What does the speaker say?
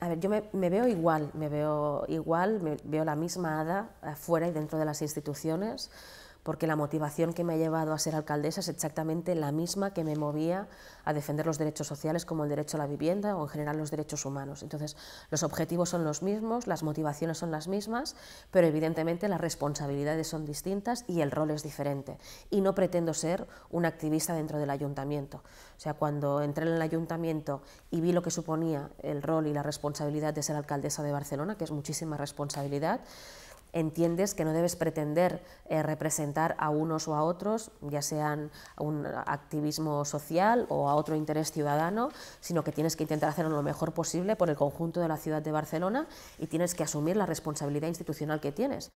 a ver, yo me, veo igual, me veo igual, me veo la misma hada afuera y dentro de las instituciones porque la motivación que me ha llevado a ser alcaldesa es exactamente la misma que me movía a defender los derechos sociales como el derecho a la vivienda o en general los derechos humanos. Entonces, los objetivos son los mismos, las motivaciones son las mismas, pero evidentemente las responsabilidades son distintas y el rol es diferente. Y no pretendo ser un activista dentro del ayuntamiento. O sea, cuando entré en el ayuntamiento y vi lo que suponía el rol y la responsabilidad de ser alcaldesa de Barcelona, que es muchísima responsabilidad, entiendes que no debes pretender eh, representar a unos o a otros, ya sean un activismo social o a otro interés ciudadano, sino que tienes que intentar hacerlo lo mejor posible por el conjunto de la ciudad de Barcelona y tienes que asumir la responsabilidad institucional que tienes.